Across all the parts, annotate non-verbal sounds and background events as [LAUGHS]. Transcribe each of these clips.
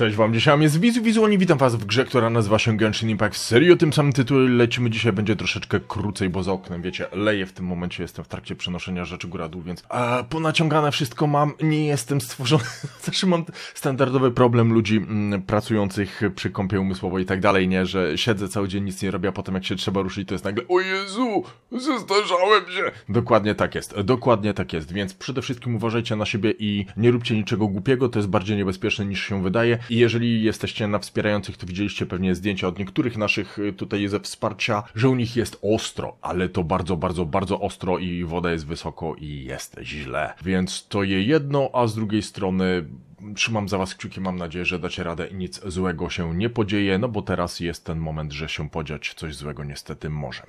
Cześć wam, dzisiaj jest Wizu Wizu, Oni witam was w grze, która nazywa się Genshin Impact. Serio, tym samym tytułem lecimy dzisiaj, będzie troszeczkę krócej, bo za oknem, wiecie, leje w tym momencie, jestem w trakcie przenoszenia rzeczy góra dół, więc e, ponaciągane wszystko mam, nie jestem stworzony, Zawsze [LAUGHS] mam standardowy problem ludzi m, mm, pracujących przy kąpie umysłowej i tak dalej, nie, że siedzę cały dzień, nic nie robię, a potem jak się trzeba ruszyć, to jest nagle, o Jezu, zestarzałem się. Dokładnie tak jest, dokładnie tak jest, więc przede wszystkim uważajcie na siebie i nie róbcie niczego głupiego, to jest bardziej niebezpieczne niż się wydaje. I jeżeli jesteście na wspierających, to widzieliście pewnie zdjęcia od niektórych naszych y, tutaj ze wsparcia, że u nich jest ostro, ale to bardzo, bardzo, bardzo ostro i woda jest wysoko i jest źle. Więc to je jedno, a z drugiej strony trzymam za Was kciuki, mam nadzieję, że dacie radę i nic złego się nie podzieje, no bo teraz jest ten moment, że się podziać coś złego niestety może.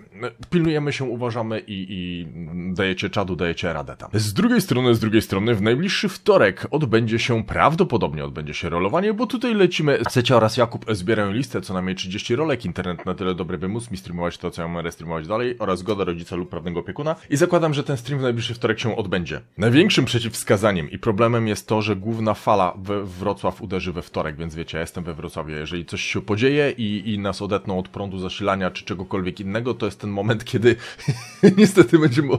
Pilnujemy się, uważamy i, i dajecie czadu, dajecie radę tam. Z drugiej strony, z drugiej strony, w najbliższy wtorek odbędzie się, prawdopodobnie odbędzie się rolowanie, bo tutaj lecimy. Secia oraz Jakub zbierają listę, co najmniej 30 rolek, internet na tyle dobry, by móc mi streamować to, co ja mam streamować dalej oraz zgoda rodzica lub prawnego opiekuna i zakładam, że ten stream w najbliższy wtorek się odbędzie. Największym przeciwwskazaniem i problemem jest to, że główna fala fala we Wrocław uderzy we wtorek, więc wiecie, ja jestem we Wrocławiu. Jeżeli coś się podzieje i, i nas odetną od prądu, zasilania czy czegokolwiek innego, to jest ten moment, kiedy [LAUGHS] niestety będziemy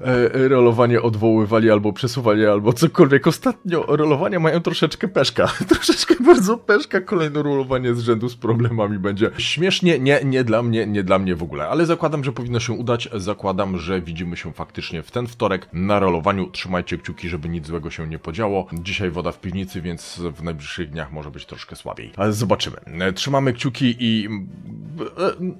e, rolowanie odwoływali albo przesuwali, albo cokolwiek. Ostatnio rolowania mają troszeczkę peszka. [LAUGHS] troszeczkę bardzo peszka. Kolejne rolowanie z rzędu z problemami będzie. Śmiesznie, nie, nie dla mnie, nie dla mnie w ogóle, ale zakładam, że powinno się udać. Zakładam, że widzimy się faktycznie w ten wtorek na rolowaniu. Trzymajcie kciuki, żeby nic złego się nie podziało. Dzisiaj woda w piwnicy, więc w najbliższych dniach może być troszkę słabiej. Ale zobaczymy. E, trzymamy kciuki i e,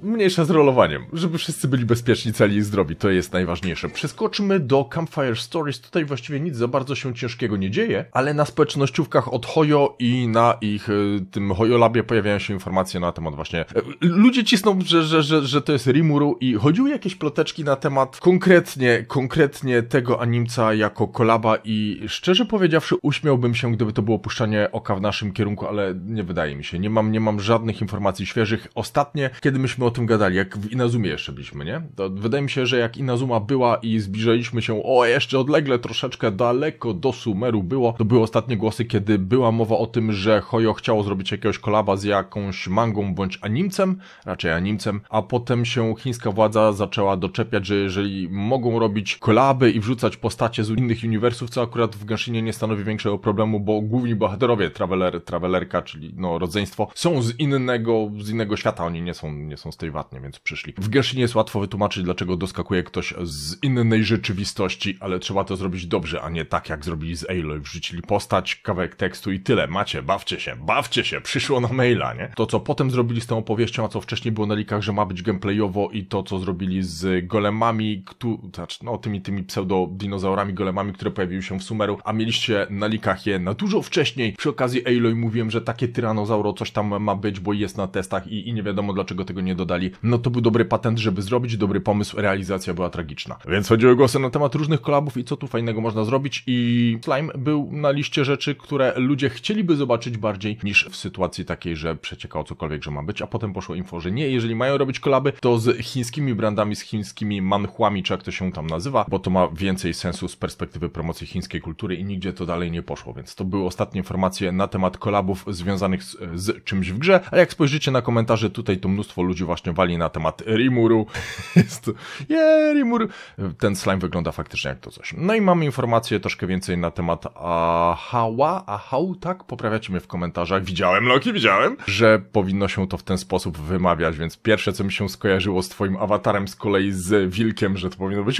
mniejsza z rolowaniem, żeby wszyscy byli bezpieczni, celi i zdrowi. To jest najważniejsze. Przeskoczmy do Campfire Stories. Tutaj właściwie nic za bardzo się ciężkiego nie dzieje, ale na społecznościówkach od Hojo i na ich e, tym Hojo pojawiają się informacje na temat właśnie... Ludzie cisną, że, że, że, że to jest Rimuru i chodziły jakieś ploteczki na temat konkretnie, konkretnie tego animca jako kolaba i szczerze powiedziawszy uśmiałbym się się, gdyby to było puszczanie oka w naszym kierunku, ale nie wydaje mi się. Nie mam, nie mam żadnych informacji świeżych. Ostatnie, kiedy myśmy o tym gadali, jak w Inazumie jeszcze byliśmy, nie? To wydaje mi się, że jak Inazuma była i zbliżaliśmy się, o, jeszcze odlegle troszeczkę daleko do Sumeru było, to były ostatnie głosy, kiedy była mowa o tym, że Hojo chciało zrobić jakiegoś kolaba z jakąś mangą bądź animcem, raczej animcem, a potem się chińska władza zaczęła doczepiać, że jeżeli mogą robić kolaby i wrzucać postacie z innych uniwersów, co akurat w Genshinie nie stanowi większego problemu, bo główni bohaterowie, traveler, travelerka, czyli no, rodzeństwo, są z innego, z innego świata, oni nie są, nie są z tej watnie, więc przyszli. W Gershinie jest łatwo wytłumaczyć, dlaczego doskakuje ktoś z innej rzeczywistości, ale trzeba to zrobić dobrze, a nie tak jak zrobili z Aloy. Wrzucili postać, kawałek tekstu i tyle. Macie, bawcie się, bawcie się, przyszło na maila, nie? To, co potem zrobili z tą opowieścią, a co wcześniej było na likach, że ma być gameplayowo i to, co zrobili z golemami, tu, znaczy, no, tymi, tymi pseudo-dinozaurami, golemami, które pojawiły się w Sumeru, a mieliście na likach je na Dużo wcześniej przy okazji Aloy mówiłem, że takie tyranozauro coś tam ma być, bo jest na testach i, i nie wiadomo dlaczego tego nie dodali. No to był dobry patent, żeby zrobić, dobry pomysł, realizacja była tragiczna. Więc chodziły głosy na temat różnych kolabów i co tu fajnego można zrobić i Slime był na liście rzeczy, które ludzie chcieliby zobaczyć bardziej niż w sytuacji takiej, że przeciekało cokolwiek, że ma być, a potem poszło info, że nie, jeżeli mają robić kolaby, to z chińskimi brandami, z chińskimi manchłami, czy jak to się tam nazywa, bo to ma więcej sensu z perspektywy promocji chińskiej kultury i nigdzie to dalej nie poszło, więc to były ostatnie informacje na temat kolabów związanych z, z, czymś w grze, a jak spojrzycie na komentarze tutaj, to mnóstwo ludzi właśnie wali na temat Rimuru. [LAUGHS] Jest yeah, Rimur. Ten slime wygląda faktycznie jak to coś. No i mamy informacje troszkę więcej na temat Ahała, Ahau, tak? Poprawiacie mnie w komentarzach. Widziałem, Loki, widziałem, że powinno się to w ten sposób wymawiać, więc pierwsze, co mi się skojarzyło z twoim awatarem z kolei z wilkiem, że to powinno być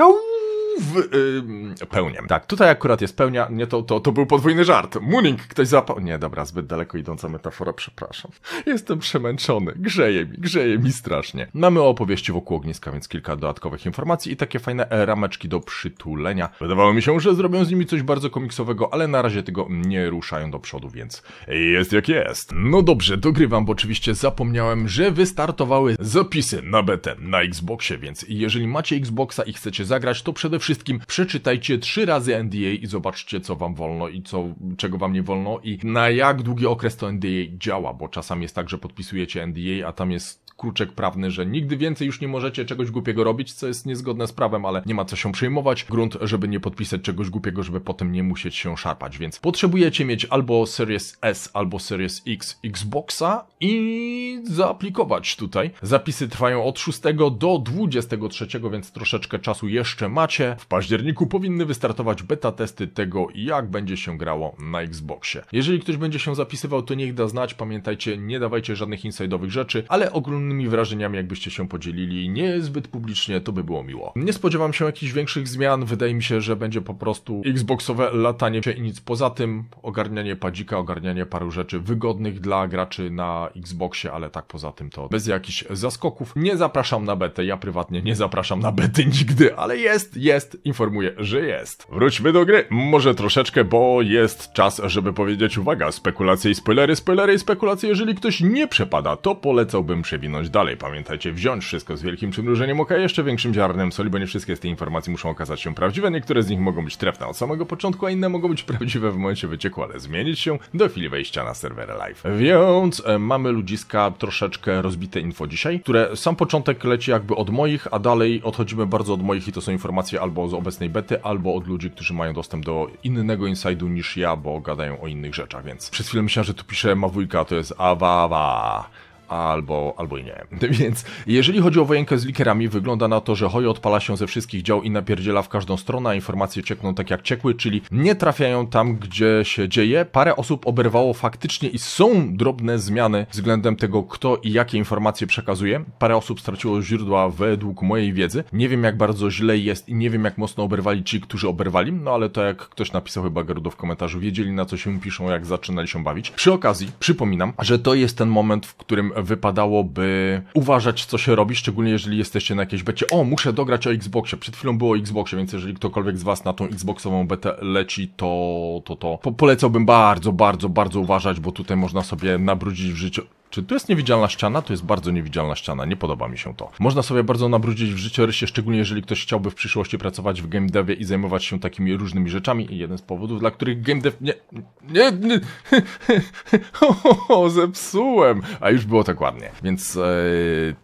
w yy, Tak, tutaj akurat jest pełnia, nie to, to, to był podwójny żart. Muning ktoś zapał. Nie, dobra, zbyt daleko idąca metafora, przepraszam. Jestem przemęczony, grzeje mi, grzeje mi strasznie. Mamy opowieści wokół ogniska, więc kilka dodatkowych informacji i takie fajne rameczki do przytulenia. Wydawało mi się, że zrobią z nimi coś bardzo komiksowego, ale na razie tego nie ruszają do przodu, więc jest jak jest. No dobrze, dogrywam, bo oczywiście zapomniałem, że wystartowały zapisy na BT na Xboxie, więc jeżeli macie Xboxa i chcecie zagrać, to przede wszystkim wszystkim przeczytajcie trzy razy NDA i zobaczcie, co wam wolno i co, czego wam nie wolno i na jak długi okres to NDA działa, bo czasami jest tak, że podpisujecie NDA, a tam jest kruczek prawny, że nigdy więcej już nie możecie czegoś głupiego robić, co jest niezgodne z prawem, ale nie ma co się przejmować. Grunt, żeby nie podpisać czegoś głupiego, żeby potem nie musieć się szarpać, więc potrzebujecie mieć albo Series S, albo Series X Xboxa i zaaplikować tutaj. Zapisy trwają od 6 do 23, więc troszeczkę czasu jeszcze macie. W październiku powinny wystartować beta testy tego, jak będzie się grało na Xboxie. Jeżeli ktoś będzie się zapisywał, to niech da znać. Pamiętajcie, nie dawajcie żadnych inside'owych rzeczy, ale ogólnie pozytywnymi wrażeniami, jakbyście się podzielili. Nie publicznie, to by było miło. Nie spodziewam się jakichś większych zmian. Wydaje mi się, że będzie po prostu Xboxowe latanie się i nic poza tym. Ogarnianie padzika, ogarnianie paru rzeczy wygodnych dla graczy na Xboxie, ale tak poza tym to bez jakichś zaskoków. Nie zapraszam na betę. Ja prywatnie nie zapraszam na bety [LAUGHS] nigdy, ale jest, jest. Informuję, że jest. Wróćmy do gry. Może troszeczkę, bo jest czas, żeby powiedzieć uwaga. Spekulacje i spoilery, spoilery i spekulacje. Jeżeli ktoś nie przepada, to polecałbym przewinąć dalej. Pamiętajcie, wziąć wszystko z wielkim przymrużeniem oka, jeszcze większym ziarnem soli, bo nie wszystkie z tych informacji muszą okazać się prawdziwe. Niektóre z nich mogą być trefne od samego początku, a inne mogą być prawdziwe w momencie wycieku, ale zmienić się do chwili wejścia na serwer live. Więc e, mamy ludziska troszeczkę rozbite info dzisiaj, które sam początek leci jakby od moich, a dalej odchodzimy bardzo od moich i to są informacje albo z obecnej bety, albo od ludzi, którzy mają dostęp do innego insightu niż ja, bo gadają o innych rzeczach, więc przez chwilę myślałem, że tu pisze Mawujka, to jest Awawa albo, albo i nie. [LAUGHS] Więc jeżeli chodzi o wojenkę z likerami, wygląda na to, że Hoy odpala się ze wszystkich dział i napierdziela w każdą stronę, a informacje ciekną tak jak ciekły, czyli nie trafiają tam, gdzie się dzieje. Parę osób oberwało faktycznie i są drobne zmiany względem tego, kto i jakie informacje przekazuje. Parę osób straciło źródła według mojej wiedzy. Nie wiem, jak bardzo źle jest i nie wiem, jak mocno oberwali ci, którzy oberwali, no ale to jak ktoś napisał chyba Gerudo w komentarzu, wiedzieli na co się piszą, jak zaczynali się bawić. Przy okazji, przypominam, że to jest ten moment, w którym wypadałoby uważać, co się robi, szczególnie jeżeli jesteście na jakiejś becie. O, muszę dograć o Xboxie. Przed chwilą było o Xboxie, więc jeżeli ktokolwiek z Was na tą Xboxową betę leci, to, to, to po polecałbym bardzo, bardzo, bardzo uważać, bo tutaj można sobie nabrudzić w życiu czy to jest niewidzialna ściana? To jest bardzo niewidzialna ściana, nie podoba mi się to. Można sobie bardzo nabrudzić w życiorysie, szczególnie jeżeli ktoś chciałby w przyszłości pracować w game devie i zajmować się takimi różnymi rzeczami. I jeden z powodów, dla których game dev... Nie, nie, nie, [LAUGHS] zepsułem! A już było tak ładnie. Więc,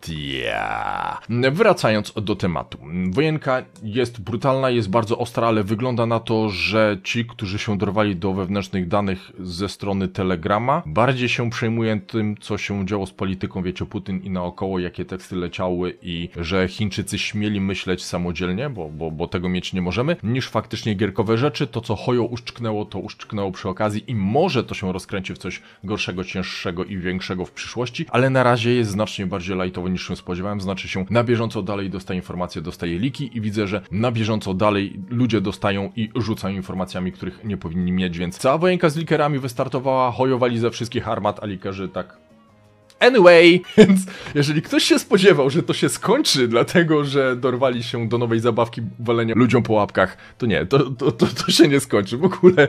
e, yeah. Wracając do tematu. Wojenka jest brutalna, jest bardzo ostra, ale wygląda na to, że ci, którzy się dorwali do wewnętrznych danych ze strony Telegrama, bardziej się przejmują tym, co się działo z polityką, wiecie, Putin i naokoło, jakie teksty leciały i że Chińczycy śmieli myśleć samodzielnie, bo, bo, bo tego mieć nie możemy, niż faktycznie gierkowe rzeczy. To, co Hojo uszczknęło, to uszczknęło przy okazji i może to się rozkręci w coś gorszego, cięższego i większego w przyszłości, ale na razie jest znacznie bardziej lajtowo niż się spodziewałem, znaczy się na bieżąco dalej dostaję informacje, dostaję liki i widzę, że na bieżąco dalej ludzie dostają i rzucają informacjami, których nie powinni mieć, więc cała wojenka z likerami wystartowała, hojowali ze wszystkich armat, a likerzy tak Anyway, [LAUGHS] więc jeżeli ktoś się spodziewał, że to się skończy, dlatego że dorwali się do nowej zabawki walenia ludziom po łapkach, to nie, to, to, to, to się nie skończy. W ogóle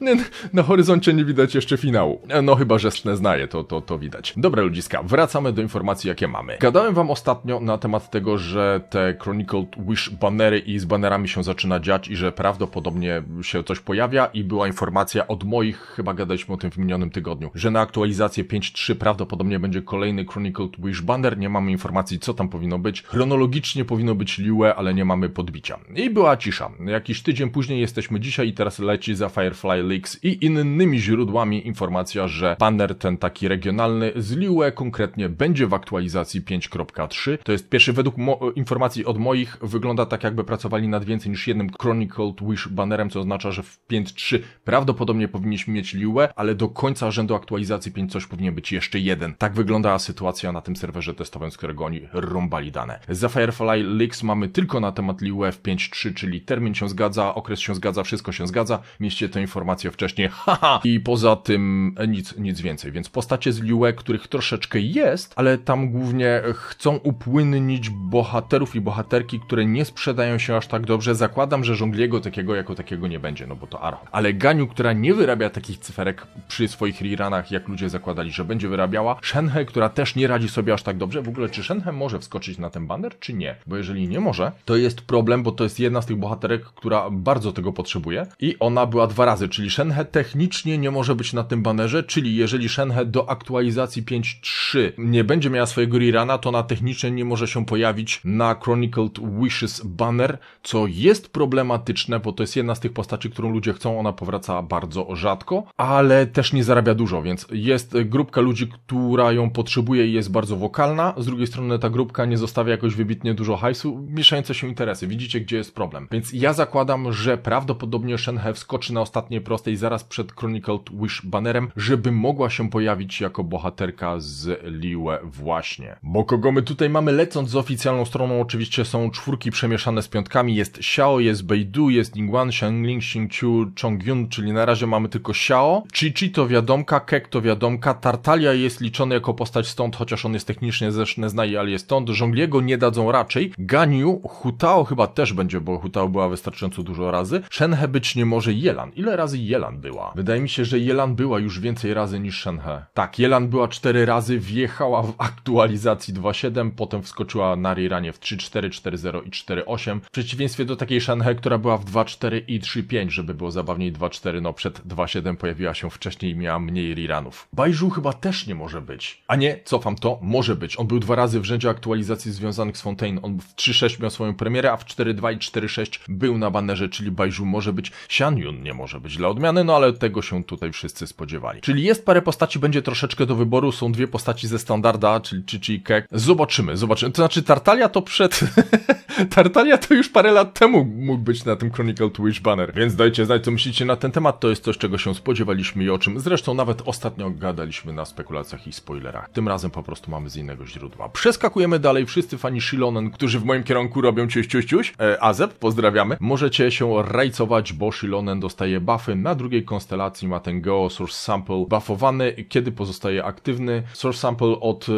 [LAUGHS] na horyzoncie nie widać jeszcze finału. No chyba, że znaje, to, to, to widać. Dobra ludziska, wracamy do informacji, jakie mamy. Gadałem wam ostatnio na temat tego, że te Chronicle Wish banery i z banerami się zaczyna dziać i że prawdopodobnie się coś pojawia i była informacja od moich, chyba gadaliśmy o tym w minionym tygodniu, że na aktualizację 5.3 prawdopodobnie będzie kolejny Chronicle Banner, nie mamy informacji co tam powinno być. Chronologicznie powinno być Liue, ale nie mamy podbicia. I była cisza. Jakiś tydzień później jesteśmy dzisiaj i teraz leci za Firefly Leaks i innymi źródłami informacja, że banner ten taki regionalny z Liue konkretnie będzie w aktualizacji 5.3. To jest pierwszy według informacji od moich wygląda tak jakby pracowali nad więcej niż jednym Chronicle Wish bannerem, co oznacza, że w 5.3 prawdopodobnie powinniśmy mieć Liue, ale do końca rzędu aktualizacji 5 coś powinien być jeszcze jeden. Tak tak wyglądała sytuacja na tym serwerze testowym, z którego oni rąbali dane. Za Firefly Leaks mamy tylko na temat LiUF 5.3, czyli termin się zgadza, okres się zgadza, wszystko się zgadza. mieliście te informacje wcześniej, [LAUGHS] haha! I poza tym e, nic, nic więcej. Więc postacie z LiUE, których troszeczkę jest, ale tam głównie chcą upłynnić bohaterów i bohaterki, które nie sprzedają się aż tak dobrze. Zakładam, że żongliego takiego jako takiego nie będzie, no bo to Archon. Ale Ganiu, która nie wyrabia takich cyferek przy swoich rerunach, jak ludzie zakładali, że będzie wyrabiała, Shenhe, która też nie radzi sobie aż tak dobrze. W ogóle, czy Shenhe może wskoczyć na ten banner, czy nie? Bo jeżeli nie może, to jest problem, bo to jest jedna z tych bohaterek, która bardzo tego potrzebuje i ona była dwa razy, czyli Shenhe technicznie nie może być na tym banerze, czyli jeżeli Shenhe do aktualizacji 5.3 nie będzie miała swojego rerana, to ona technicznie nie może się pojawić na Chronicled Wishes banner, co jest problematyczne, bo to jest jedna z tych postaci, którą ludzie chcą, ona powraca bardzo rzadko, ale też nie zarabia dużo, więc jest grupka ludzi, która która ją potrzebuje i jest bardzo wokalna, z drugiej strony ta grupka nie zostawia jakoś wybitnie dużo hajsu, mieszające się interesy, widzicie gdzie jest problem. Więc ja zakładam, że prawdopodobnie Shenhe wskoczy na ostatniej prostej zaraz przed Chronicled Wish bannerem żeby mogła się pojawić jako bohaterka z Liwe właśnie. Bo kogo my tutaj mamy lecąc z oficjalną stroną oczywiście są czwórki przemieszane z piątkami, jest Xiao, jest Beidou, jest Ningguan, Shengling, Xingqiu, Chongyun, czyli na razie mamy tylko Xiao. Chi-Chi to wiadomka, Kek to wiadomka, Tartalia jest liczony jako postać stąd, chociaż on jest technicznie zresztą znaje, ale jest stąd. Żongliego nie dadzą raczej. Ganiu, Hutao chyba też będzie, bo Hutao była wystarczająco dużo razy. Shenhe być nie może Jelan. Ile razy Jelan była? Wydaje mi się, że Jelan była już więcej razy niż Shenhe. Tak, Jelan była cztery razy, wjechała w aktualizacji 2.7, potem wskoczyła na Riranie w 3.4, 4.0 i 4.8. W przeciwieństwie do takiej Shenhe, która była w 2.4 i 3.5, żeby było zabawniej 2.4, no przed 2.7 pojawiła się wcześniej i miała mniej Riranów. Bajżu chyba też nie może być być, a nie cofam to, może być. On był dwa razy w rzędzie aktualizacji związanych z Fontaine. On w 3.6 miał swoją premierę, a w 4.2 i 4.6 był na banerze, czyli Baiju może być, Sian Yun nie może być dla odmiany, no ale tego się tutaj wszyscy spodziewali. Czyli jest parę postaci, będzie troszeczkę do wyboru, są dwie postaci ze standarda, czyli Chichi i Kek. Zobaczymy, zobaczymy. To znaczy Tartalia to przed... [LAUGHS] Tartalia to już parę lat temu mógł być na tym Chronicle to banner, więc dajcie znać, co myślicie na ten temat, to jest coś, czego się spodziewaliśmy i o czym zresztą nawet ostatnio gadaliśmy na spekulacjach i spodziewaliśmy spoilera. Tym razem po prostu mamy z innego źródła. Przeskakujemy dalej, wszyscy fani Shilonen, którzy w moim kierunku robią ciuś ciuś ciuś, e, Azep, pozdrawiamy, możecie się rajcować, bo Shilonen dostaje buffy, na drugiej konstelacji ma ten Geo Source Sample buffowany, kiedy pozostaje aktywny. Source Sample od y,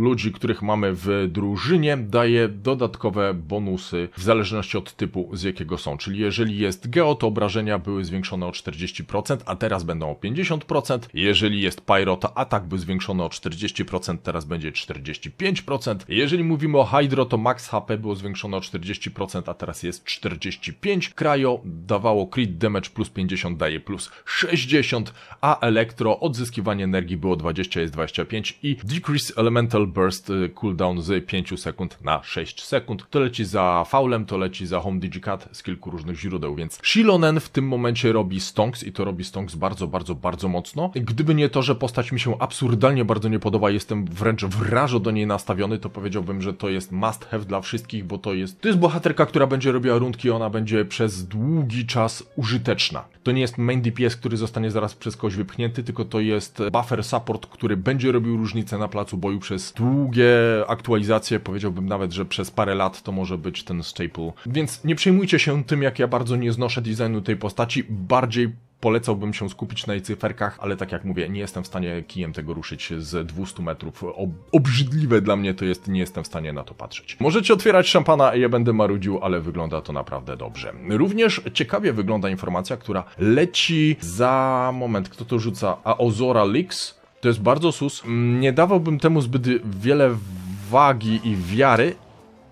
ludzi, których mamy w drużynie, daje dodatkowe bonusy w zależności od typu, z jakiego są. Czyli jeżeli jest Geo, to obrażenia były zwiększone o 40%, a teraz będą o 50%. Jeżeli jest Pyro, to atak był zwiększony o 40%, teraz będzie 45%. Jeżeli mówimy o Hydro, to max HP było zwiększone o 40%, a teraz jest 45%. Cryo dawało crit damage plus 50, daje plus 60, a Elektro odzyskiwanie energii było 20, jest 25 i decrease elemental burst y, cooldown z 5 sekund na 6 sekund. To leci za faulem, to leci za home digicat z kilku różnych źródeł, więc Shilonen w tym momencie robi stonks i to robi stonks bardzo, bardzo, bardzo mocno. Gdyby nie to, że postać mi się absurdalnie bardzo bardzo nie podoba, jestem wręcz wrażo do niej nastawiony, to powiedziałbym, że to jest must have dla wszystkich, bo to jest, to jest bohaterka, która będzie robiła rundki, ona będzie przez długi czas użyteczna. To nie jest main DPS, który zostanie zaraz przez kogoś wypchnięty, tylko to jest buffer support, który będzie robił różnicę na placu boju przez długie aktualizacje, powiedziałbym nawet, że przez parę lat to może być ten staple. Więc nie przejmujcie się tym, jak ja bardzo nie znoszę designu tej postaci, bardziej Polecałbym się skupić na jej cyferkach, ale tak jak mówię, nie jestem w stanie kijem tego ruszyć z 200 metrów. Ob obrzydliwe dla mnie to jest, nie jestem w stanie na to patrzeć. Możecie otwierać szampana, ja będę marudził, ale wygląda to naprawdę dobrze. Również ciekawie wygląda informacja, która leci za moment, kto to rzuca? A Ozora Leaks? To jest bardzo sus. Mm, nie dawałbym temu zbyt wiele wagi i wiary,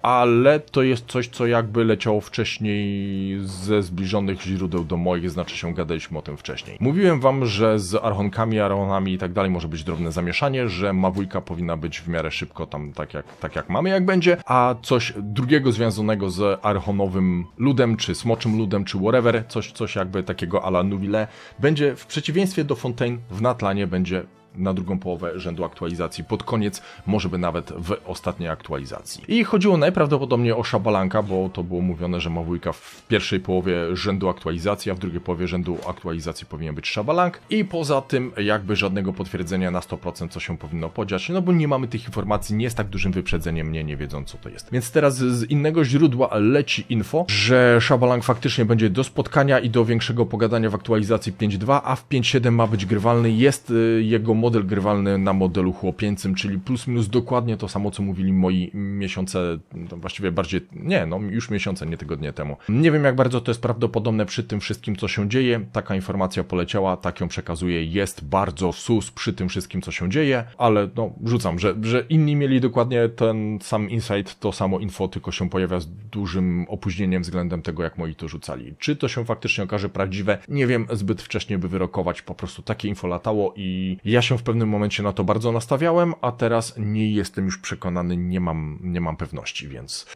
ale to jest coś, co jakby leciało wcześniej ze zbliżonych źródeł do moich, znaczy się gadaliśmy o tym wcześniej. Mówiłem wam, że z archonkami, aronami i tak dalej może być drobne zamieszanie, że mawójka powinna być w miarę szybko tam tak jak, tak jak mamy, jak będzie, a coś drugiego związanego z archonowym ludem, czy smoczym ludem, czy whatever, coś, coś jakby takiego ala Nuville, będzie w przeciwieństwie do Fontaine w Natlanie będzie na drugą połowę rzędu aktualizacji, pod koniec, może by nawet w ostatniej aktualizacji. I chodziło najprawdopodobniej o Szabalanka, bo to było mówione, że ma wujka w pierwszej połowie rzędu aktualizacji, a w drugiej połowie rzędu aktualizacji powinien być Szabalank. I poza tym jakby żadnego potwierdzenia na 100% co się powinno podziać, no bo nie mamy tych informacji, nie z tak dużym wyprzedzeniem, nie, nie wiedzą co to jest. Więc teraz z innego źródła leci info, że Szabalank faktycznie będzie do spotkania i do większego pogadania w aktualizacji 5.2, a w 5.7 ma być grywalny, jest y, jego moc model grywalny na modelu chłopięcym, czyli plus minus dokładnie to samo, co mówili moi miesiące, no właściwie bardziej, nie, no już miesiące, nie tygodnie temu. Nie wiem, jak bardzo to jest prawdopodobne przy tym wszystkim, co się dzieje. Taka informacja poleciała, tak ją przekazuję, jest bardzo sus przy tym wszystkim, co się dzieje, ale no rzucam, że, że inni mieli dokładnie ten sam insight, to samo info, tylko się pojawia z dużym opóźnieniem względem tego, jak moi to rzucali. Czy to się faktycznie okaże prawdziwe? Nie wiem, zbyt wcześnie by wyrokować, po prostu takie info latało i ja się w pewnym momencie na to bardzo nastawiałem, a teraz nie jestem już przekonany, nie mam, nie mam pewności, więc...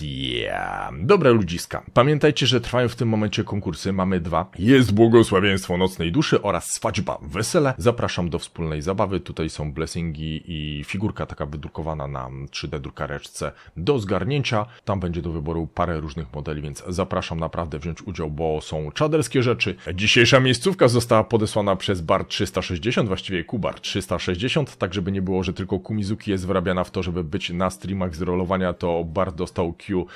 Yeah. Dobra ludziska, pamiętajcie, że trwają w tym momencie konkursy, mamy dwa. Jest błogosławieństwo nocnej duszy oraz swaćba wesele. Zapraszam do wspólnej zabawy, tutaj są blessingi i figurka taka wydrukowana na 3D drukareczce do zgarnięcia. Tam będzie do wyboru parę różnych modeli, więc zapraszam naprawdę wziąć udział, bo są czaderskie rzeczy. Dzisiejsza miejscówka została podesłana przez Bar 360, właściwie Kubar 360, tak żeby nie było, że tylko Kumizuki jest wyrabiana w to, żeby być na streamach z rolowania, to Bard dostał Q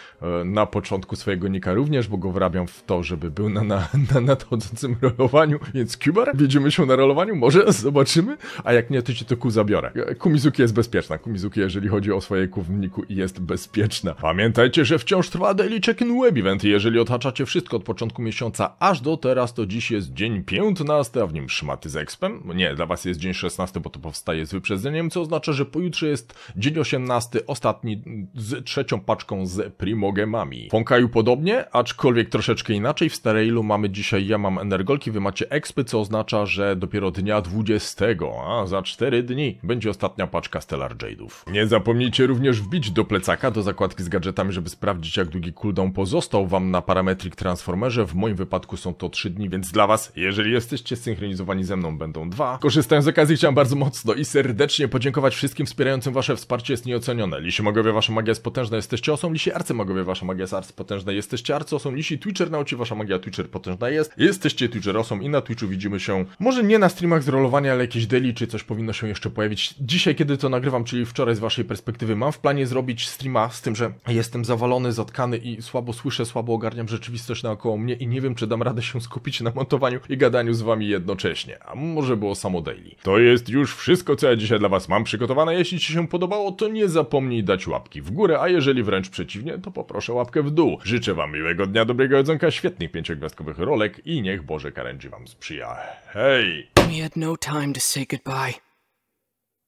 e, na początku swojego nika również, bo go wyrabiam w to, żeby był na, na, na nadchodzącym [LAUGHS] rolowaniu, więc Kubar, widzimy się na rolowaniu, może [LAUGHS] zobaczymy, a jak nie, to ci to Q zabiorę. E, Kumizuki jest bezpieczna, Kumizuki jeżeli chodzi o swoje Q w niku jest bezpieczna. Pamiętajcie, że wciąż trwa Daily Check-in Web Event jeżeli otaczacie wszystko od początku miesiąca aż do teraz, to dziś jest dzień 15, a w nim szmaty z expem. Nie, dla was jest jest dzień 16, bo to powstaje z wyprzedzeniem, co oznacza, że pojutrze jest dzień 18, ostatni z trzecią paczką z primogemami. W Honkaju podobnie, aczkolwiek troszeczkę inaczej. W Starailu mamy dzisiaj, ja mam energolki, wy macie expy, co oznacza, że dopiero dnia 20, a za 4 dni, będzie ostatnia paczka Stellar Jade'ów. Nie zapomnijcie również wbić do plecaka, do zakładki z gadżetami, żeby sprawdzić jak długi cooldown pozostał wam na parametric transformerze. W moim wypadku są to 3 dni, więc dla was, jeżeli jesteście synchronizowani ze mną, będą dwa. Korzystając z okazji chciałem bardzo mocno i serdecznie podziękować wszystkim wspierającym wasze wsparcie jest nieocenione. Lisi magowie, wasza magia jest potężna, jesteście osą. Lisi arcymagowie, wasza magia jest potężna, jesteście osą. Lisi Twitcher nauczy, wasza magia Twitcher potężna jest. Jesteście Twitcherosą i na Twitchu widzimy się, może nie na streamach z rolowania, ale jakieś daily czy coś powinno się jeszcze pojawić. Dzisiaj, kiedy to nagrywam, czyli wczoraj z waszej perspektywy, mam w planie zrobić streama z tym, że jestem zawalony, zatkany i słabo słyszę, słabo ogarniam rzeczywistość naokoło mnie i nie wiem, czy dam radę się skupić na montowaniu i gadaniu z wami jednocześnie. A może było samo daily. To jest już wszystko, co ja dzisiaj dla Was mam przygotowane. Jeśli Ci się podobało, to nie zapomnij dać łapki w górę, a jeżeli wręcz przeciwnie, to poproszę łapkę w dół. Życzę Wam miłego dnia, dobrego jedzonka, świetnych pięciogwiazdkowych rolek i niech Boże Karędzi Wam sprzyja. Hej! We had no time to say goodbye.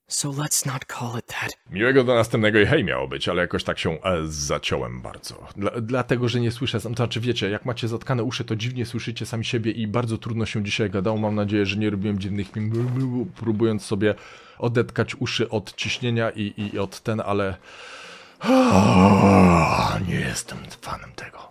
So let's not call it that. Miłego do następnego i hej miało być, ale jakoś tak się e, zaciąłem bardzo. Dla, dlatego, że nie słyszę, to znaczy wiecie, jak macie zatkane uszy, to dziwnie słyszycie sami siebie i bardzo trudno się dzisiaj gadało. Mam nadzieję, że nie robiłem dziwnych mim, próbując sobie odetkać uszy od ciśnienia i, i od ten, ale... Ah, nie jestem fanem tego.